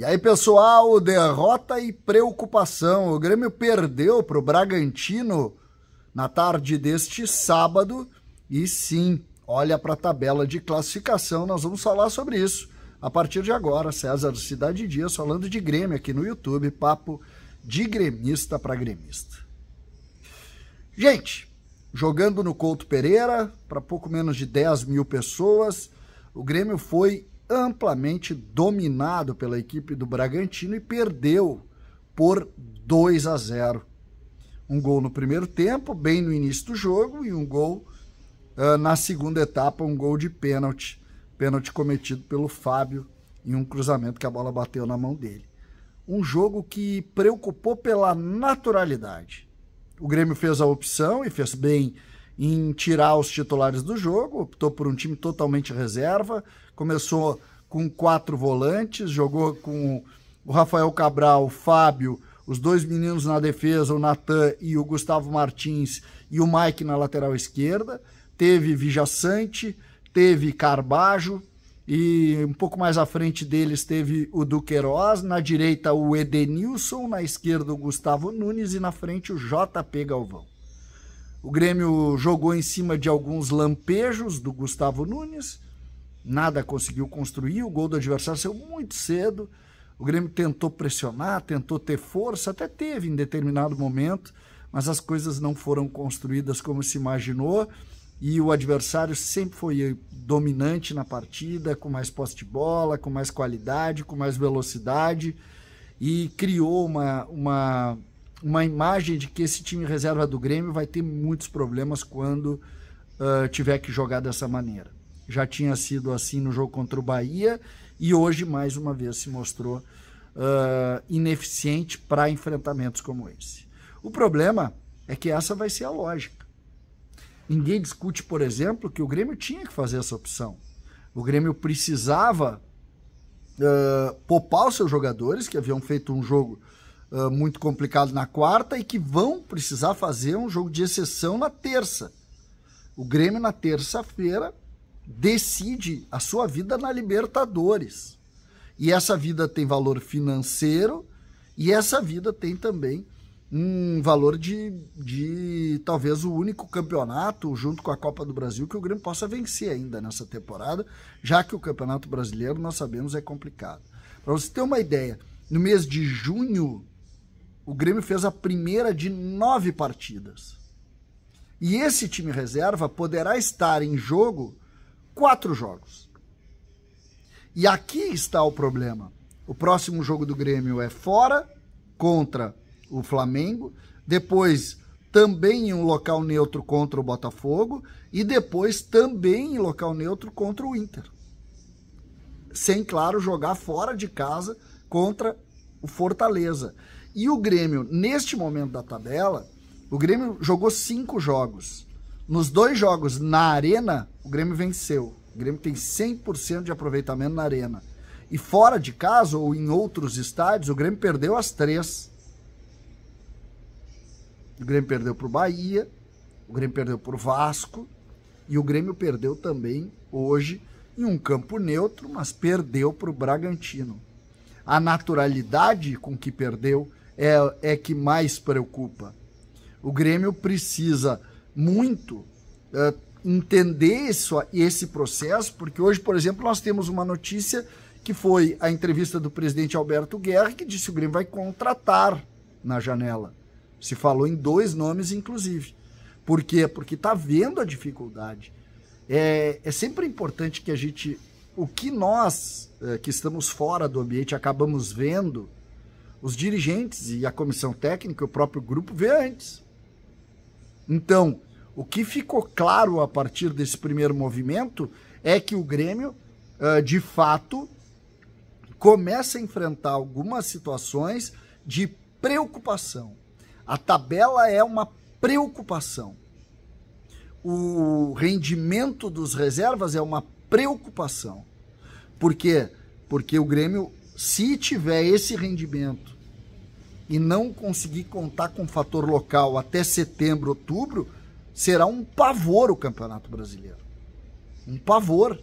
E aí, pessoal, derrota e preocupação. O Grêmio perdeu para o Bragantino na tarde deste sábado. E sim, olha para a tabela de classificação, nós vamos falar sobre isso a partir de agora. César Cidade Dias falando de Grêmio aqui no YouTube, papo de gremista para gremista. Gente, jogando no Couto Pereira, para pouco menos de 10 mil pessoas, o Grêmio foi amplamente dominado pela equipe do Bragantino e perdeu por 2 a 0. Um gol no primeiro tempo, bem no início do jogo, e um gol uh, na segunda etapa, um gol de pênalti. Pênalti cometido pelo Fábio em um cruzamento que a bola bateu na mão dele. Um jogo que preocupou pela naturalidade. O Grêmio fez a opção e fez bem em tirar os titulares do jogo, optou por um time totalmente reserva, começou com quatro volantes, jogou com o Rafael Cabral, o Fábio, os dois meninos na defesa, o Natan e o Gustavo Martins, e o Mike na lateral esquerda, teve Vijaçante, teve Carbajo, e um pouco mais à frente deles teve o Duqueiroz, na direita o Edenilson, na esquerda o Gustavo Nunes e na frente o JP Galvão. O Grêmio jogou em cima de alguns lampejos do Gustavo Nunes, nada conseguiu construir, o gol do adversário saiu muito cedo. O Grêmio tentou pressionar, tentou ter força, até teve em determinado momento, mas as coisas não foram construídas como se imaginou e o adversário sempre foi dominante na partida, com mais posse de bola, com mais qualidade, com mais velocidade e criou uma, uma uma imagem de que esse time reserva do Grêmio vai ter muitos problemas quando uh, tiver que jogar dessa maneira. Já tinha sido assim no jogo contra o Bahia e hoje, mais uma vez, se mostrou uh, ineficiente para enfrentamentos como esse. O problema é que essa vai ser a lógica. Ninguém discute, por exemplo, que o Grêmio tinha que fazer essa opção. O Grêmio precisava uh, poupar os seus jogadores, que haviam feito um jogo muito complicado na quarta e que vão precisar fazer um jogo de exceção na terça. O Grêmio, na terça-feira, decide a sua vida na Libertadores. E essa vida tem valor financeiro e essa vida tem também um valor de, de talvez o único campeonato, junto com a Copa do Brasil, que o Grêmio possa vencer ainda nessa temporada, já que o Campeonato Brasileiro, nós sabemos, é complicado. Para você ter uma ideia, no mês de junho, o Grêmio fez a primeira de nove partidas. E esse time reserva poderá estar em jogo quatro jogos. E aqui está o problema. O próximo jogo do Grêmio é fora, contra o Flamengo. Depois, também em um local neutro contra o Botafogo. E depois, também em local neutro contra o Inter. Sem, claro, jogar fora de casa contra o Fortaleza. E o Grêmio, neste momento da tabela, o Grêmio jogou cinco jogos. Nos dois jogos na Arena, o Grêmio venceu. O Grêmio tem 100% de aproveitamento na Arena. E fora de casa ou em outros estádios, o Grêmio perdeu as três. O Grêmio perdeu para o Bahia, o Grêmio perdeu para o Vasco e o Grêmio perdeu também hoje em um campo neutro, mas perdeu para o Bragantino. A naturalidade com que perdeu, é, é que mais preocupa. O Grêmio precisa muito é, entender isso, esse processo, porque hoje, por exemplo, nós temos uma notícia que foi a entrevista do presidente Alberto Guerra, que disse que o Grêmio vai contratar na janela. Se falou em dois nomes, inclusive. Por quê? Porque está vendo a dificuldade. É, é sempre importante que a gente. O que nós, é, que estamos fora do ambiente, acabamos vendo os dirigentes e a comissão técnica, o próprio grupo, vê antes. Então, o que ficou claro a partir desse primeiro movimento é que o Grêmio, ah, de fato, começa a enfrentar algumas situações de preocupação. A tabela é uma preocupação. O rendimento dos reservas é uma preocupação. Por quê? Porque o Grêmio se tiver esse rendimento e não conseguir contar com o fator local até setembro, outubro, será um pavor o Campeonato Brasileiro. Um pavor.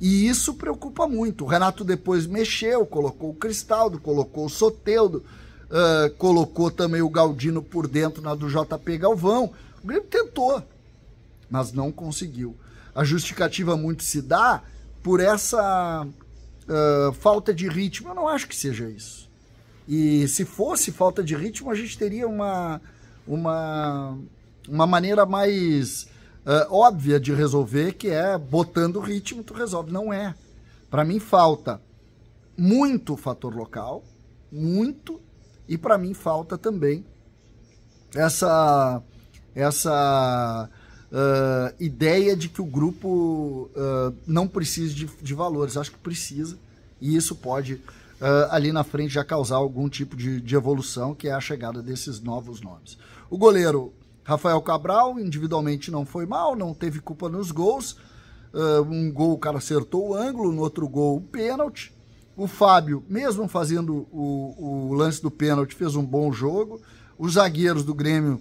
E isso preocupa muito. O Renato depois mexeu, colocou o Cristaldo, colocou o Soteudo, uh, colocou também o Galdino por dentro na do JP Galvão. O Grêmio tentou, mas não conseguiu. A justificativa muito se dá por essa ah, falta de ritmo. Eu não acho que seja isso. E se fosse falta de ritmo, a gente teria uma, uma, uma maneira mais uh, óbvia de resolver, que é botando ritmo, tu resolve. Não é. Para mim, falta muito fator local, muito, e para mim falta também essa essa uh, ideia de que o grupo uh, não precisa de, de valores. acho que precisa, e isso pode Uh, ali na frente já causar algum tipo de, de, evolução, que é a chegada desses novos nomes. O goleiro Rafael Cabral, individualmente não foi mal, não teve culpa nos gols. Uh, um gol o cara acertou o ângulo, no outro gol o pênalti. O Fábio, mesmo fazendo o, o lance do pênalti, fez um bom jogo. Os zagueiros do Grêmio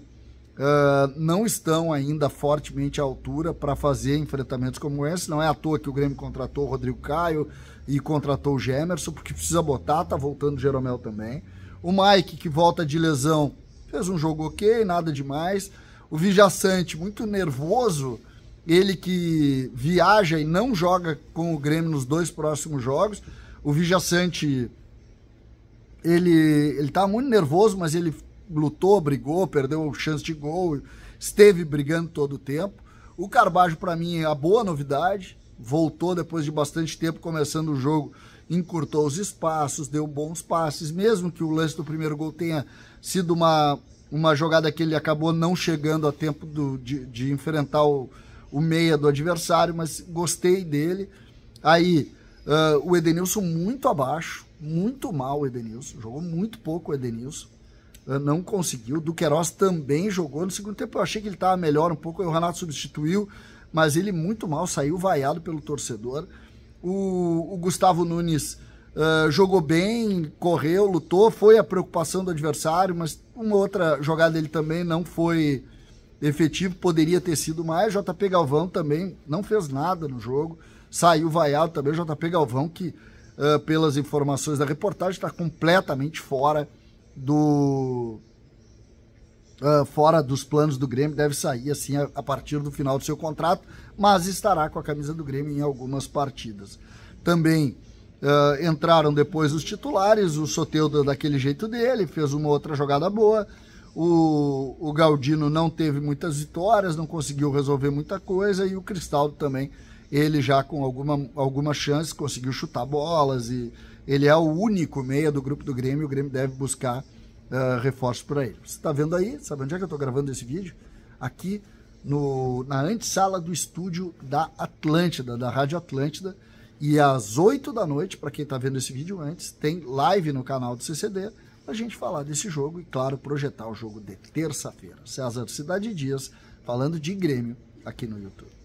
ah, não estão ainda fortemente à altura para fazer enfrentamentos como esse. Não é à toa que o Grêmio contratou o Rodrigo Caio e contratou o Gemerson, porque precisa botar, tá voltando o Jeromel também. O Mike, que volta de lesão, fez um jogo ok, nada demais. O Vijaçante, muito nervoso, ele que viaja e não joga com o Grêmio nos dois próximos jogos. O Vijaçante, ele, ele tá muito nervoso, mas ele lutou, brigou, perdeu chance de gol, esteve brigando todo o tempo. O Carbajo, para mim, é a boa novidade. Voltou depois de bastante tempo começando o jogo, encurtou os espaços, deu bons passes, mesmo que o lance do primeiro gol tenha sido uma, uma jogada que ele acabou não chegando a tempo do, de, de enfrentar o, o meia do adversário, mas gostei dele. Aí, uh, o Edenilson muito abaixo, muito mal o Edenilson, jogou muito pouco o Edenilson não conseguiu. O Duqueiroz também jogou no segundo tempo. Eu achei que ele estava melhor um pouco, o Renato substituiu, mas ele muito mal saiu vaiado pelo torcedor. O, o Gustavo Nunes uh, jogou bem, correu, lutou, foi a preocupação do adversário, mas uma outra jogada dele também não foi efetivo, poderia ter sido mais. JP Galvão também não fez nada no jogo, saiu vaiado também. O JP Galvão, que uh, pelas informações da reportagem, está completamente fora do uh, fora dos planos do Grêmio, deve sair assim a, a partir do final do seu contrato, mas estará com a camisa do Grêmio em algumas partidas. Também Uh, entraram depois os titulares, o Soteudo daquele jeito dele, fez uma outra jogada boa, o, o Galdino não teve muitas vitórias, não conseguiu resolver muita coisa, e o Cristaldo também ele já com alguma, alguma chance conseguiu chutar bolas e ele é o único meia do grupo do Grêmio, o Grêmio deve buscar uh, reforços para ele. Você está vendo aí, sabe onde é que eu estou gravando esse vídeo? Aqui no, na antessala do estúdio da Atlântida, da Rádio Atlântida, e às 8 da noite, para quem está vendo esse vídeo antes, tem live no canal do CCD para a gente falar desse jogo e, claro, projetar o jogo de terça-feira. César Cidade Dias falando de Grêmio aqui no YouTube.